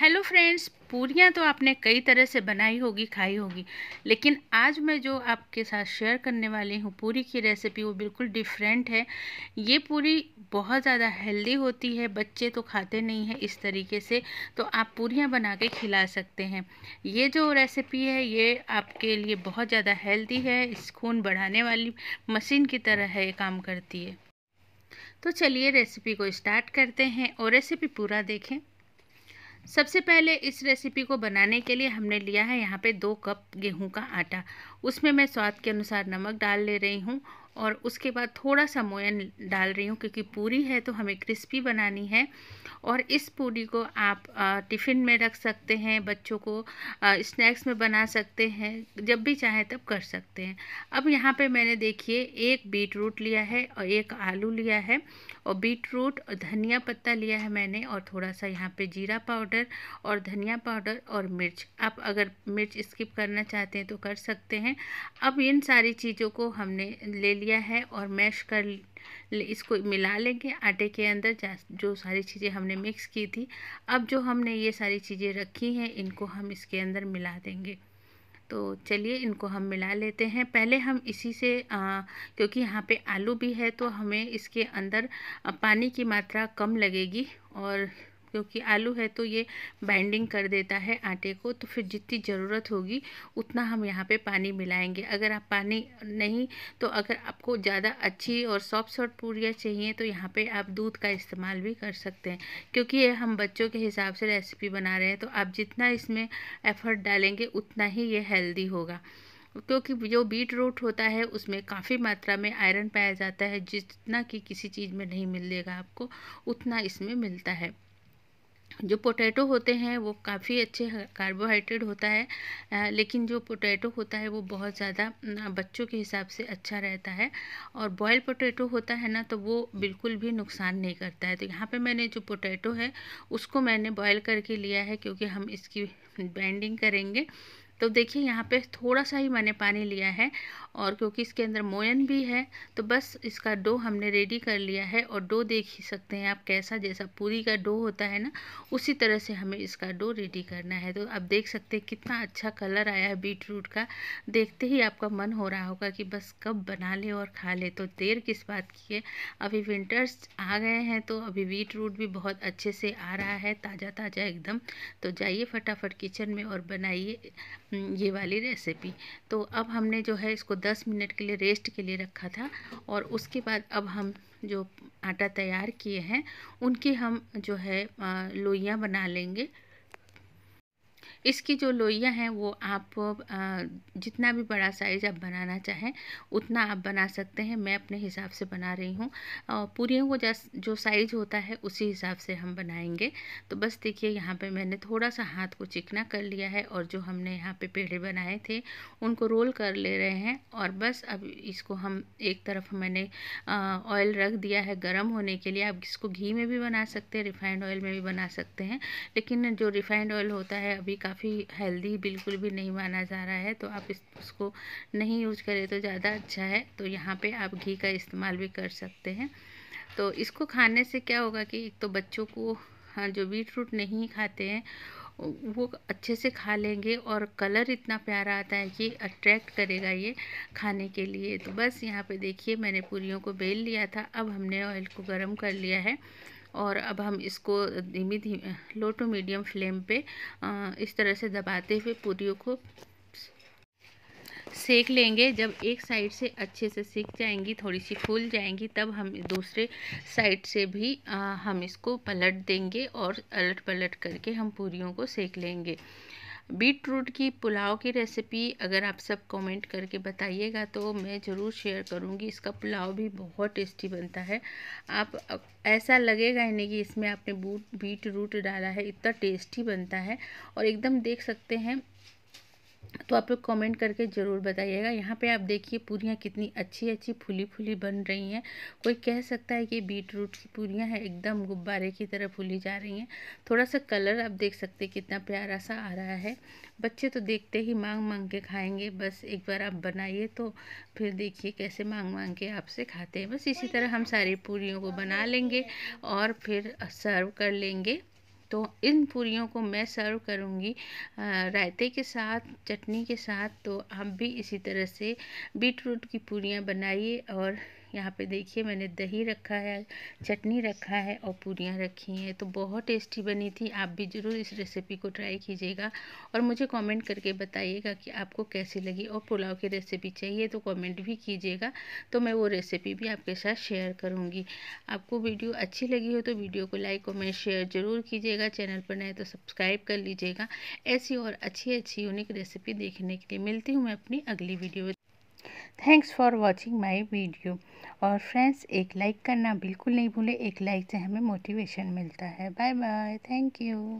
hello friends पूरियाँ तो आपने कई तरह से बनाई होगी खाई होगी लेकिन आज मैं जो आपके साथ शेयर करने वाली हूँ पूरी की रेसिपी वो बिल्कुल डिफरेंट है ये पूरी बहुत ज़्यादा हेल्दी होती है बच्चे तो खाते नहीं हैं इस तरीके से तो आप पूरियाँ बना के खिला सकते हैं ये जो रेसिपी है ये आपके लिए बहुत ज़्यादा हेल्दी है इस खून बढ़ाने वाली मशीन की तरह है काम करती है तो चलिए रेसिपी को स्टार्ट करते हैं और रेसिपी पूरा देखें सबसे पहले इस रेसिपी को बनाने के लिए हमने लिया है यहाँ पे दो कप गेहूं का आटा उसमें मैं स्वाद के अनुसार नमक डाल ले रही हूँ और उसके बाद थोड़ा सा मोयन डाल रही हूँ क्योंकि पूरी है तो हमें क्रिस्पी बनानी है और इस पूरी को आप टिफ़िन में रख सकते हैं बच्चों को स्नैक्स में बना सकते हैं जब भी चाहें तब कर सकते हैं अब यहाँ पे मैंने देखिए एक बीट रूट लिया है और एक आलू लिया है और बीट रूट और धनिया पत्ता लिया है मैंने और थोड़ा सा यहाँ पे जीरा पाउडर और धनिया पाउडर और मिर्च आप अगर मिर्च स्किप करना चाहते हैं तो कर सकते हैं अब इन सारी चीज़ों को हमने ले लिया है और मैश कर इसको मिला लेंगे आटे के अंदर जो सारी चीज़ें हमने मिक्स की थी अब जो हमने ये सारी चीज़ें रखी हैं इनको हम इसके अंदर मिला देंगे तो चलिए इनको हम मिला लेते हैं पहले हम इसी से आ, क्योंकि यहाँ पे आलू भी है तो हमें इसके अंदर पानी की मात्रा कम लगेगी और क्योंकि आलू है तो ये बाइंडिंग कर देता है आटे को तो फिर जितनी ज़रूरत होगी उतना हम यहाँ पे पानी मिलाएंगे अगर आप पानी नहीं तो अगर आपको ज़्यादा अच्छी और सॉफ्ट सॉफ्ट पूरियाँ चाहिए तो यहाँ पे आप दूध का इस्तेमाल भी कर सकते हैं क्योंकि ये हम बच्चों के हिसाब से रेसिपी बना रहे हैं तो आप जितना इसमें एफर्ट डालेंगे उतना ही ये हेल्दी होगा क्योंकि जो बीट रूट होता है उसमें काफ़ी मात्रा में आयरन पाया जाता है जितना कि किसी चीज़ में नहीं मिलेगा आपको उतना इसमें मिलता है जो पोटैटो होते हैं वो काफ़ी अच्छे कार्बोहाइड्रेट होता है लेकिन जो पोटैटो होता है वो बहुत ज़्यादा बच्चों के हिसाब से अच्छा रहता है और बॉयल पोटैटो होता है ना तो वो बिल्कुल भी नुकसान नहीं करता है तो यहाँ पे मैंने जो पोटैटो है उसको मैंने बॉयल करके लिया है क्योंकि हम इसकी बैंडिंग करेंगे तो देखिए यहाँ पे थोड़ा सा ही मैंने पानी लिया है और क्योंकि इसके अंदर मोयन भी है तो बस इसका डो हमने रेडी कर लिया है और डो देख ही सकते हैं आप कैसा जैसा पूरी का डो होता है ना उसी तरह से हमें इसका डो रेडी करना है तो आप देख सकते हैं कितना अच्छा कलर आया है बीट रूट का देखते ही आपका मन हो रहा होगा कि बस कब बना ले और खा ले तो देर किस बात की है अभी विंटर्स आ गए हैं तो अभी बीट रूट भी बहुत अच्छे से आ रहा है ताज़ा ताज़ा एकदम तो जाइए फटाफट किचन में और बनाइए हम्म, ये वाली रेसिपी तो अब हमने जो है इसको 10 मिनट के लिए रेस्ट के लिए रखा था और उसके बाद अब हम जो आटा तैयार किए हैं उनकी हम जो है लोइयाँ बना लेंगे इसकी जो लोइयाँ हैं वो आप जितना भी बड़ा साइज़ आप बनाना चाहें उतना आप बना सकते हैं मैं अपने हिसाब से बना रही हूँ पूरियों को जो साइज़ होता है उसी हिसाब से हम बनाएंगे तो बस देखिए यहाँ पे मैंने थोड़ा सा हाथ को चिकना कर लिया है और जो हमने यहाँ पे पेड़े बनाए थे उनको रोल कर ले रहे हैं और बस अब इसको हम एक तरफ मैंने ऑयल रख दिया है गर्म होने के लिए आप इसको घी में भी बना सकते हैं रिफाइंड ऑयल में भी बना सकते हैं लेकिन जो रिफाइंड ऑयल होता है अभी का काफ़ी हेल्दी बिल्कुल भी नहीं माना जा रहा है तो आप इस उसको नहीं यूज करें तो ज़्यादा अच्छा है तो यहाँ पे आप घी का इस्तेमाल भी कर सकते हैं तो इसको खाने से क्या होगा कि एक तो बच्चों को हाँ जो बीट रूट नहीं खाते हैं वो अच्छे से खा लेंगे और कलर इतना प्यारा आता है कि अट्रैक्ट करेगा ये खाने के लिए तो बस यहाँ पे देखिए मैंने पूरी को बेल लिया था अब हमने ऑयल को गर्म कर लिया है और अब हम इसको धीमी धीमी लो टू मीडियम फ्लेम पे इस तरह से दबाते हुए पूरी को सेक लेंगे जब एक साइड से अच्छे से सेक जाएंगी थोड़ी सी फूल जाएंगी तब हम दूसरे साइड से भी हम इसको पलट देंगे और अलट पलट करके हम पूरी को सेक लेंगे बीट रूट की पुलाव की रेसिपी अगर आप सब कमेंट करके बताइएगा तो मैं ज़रूर शेयर करूँगी इसका पुलाव भी बहुत टेस्टी बनता है आप ऐसा लगेगा ही नहीं कि इसमें आपने बूट बीट रूट डाला है इतना टेस्टी बनता है और एकदम देख सकते हैं तो आप लोग कमेंट करके ज़रूर बताइएगा यहाँ पे आप देखिए पूरियाँ कितनी अच्छी अच्छी फूली फूली बन रही हैं कोई कह सकता है कि बीट रूट की पूरियाँ हैं एकदम गुब्बारे की तरह फूली जा रही हैं थोड़ा सा कलर आप देख सकते हैं कितना प्यारा सा आ रहा है बच्चे तो देखते ही मांग मांग के खाएंगे बस एक बार आप बनाइए तो फिर देखिए कैसे मांग मांग के आपसे खाते हैं बस इसी तरह हम सारी पूरी को बना लेंगे और फिर सर्व कर लेंगे तो इन पूरियों को मैं सर्व करूँगी रायते के साथ चटनी के साथ तो आप भी इसी तरह से बीट रूट की पूरियाँ बनाइए और यहाँ पे देखिए मैंने दही रखा है चटनी रखा है और पूरियाँ रखी हैं तो बहुत टेस्टी बनी थी आप भी ज़रूर इस रेसिपी को ट्राई कीजिएगा और मुझे कमेंट करके बताइएगा कि आपको कैसी लगी और पुलाव की रेसिपी चाहिए तो कमेंट भी कीजिएगा तो मैं वो रेसिपी भी आपके साथ शेयर करूँगी आपको वीडियो अच्छी लगी हो तो वीडियो को लाइक कॉमेंट शेयर ज़रूर कीजिएगा चैनल पर नए तो सब्सक्राइब कर लीजिएगा ऐसी और अच्छी अच्छी यूनिक रेसिपी देखने के लिए मिलती हूँ मैं अपनी अगली video thanks for watching my video और फ्रेंड्स एक लाइक करना बिल्कुल नहीं भूले एक लाइक से हमें मोटिवेशन मिलता है बाय बाय थैंक यू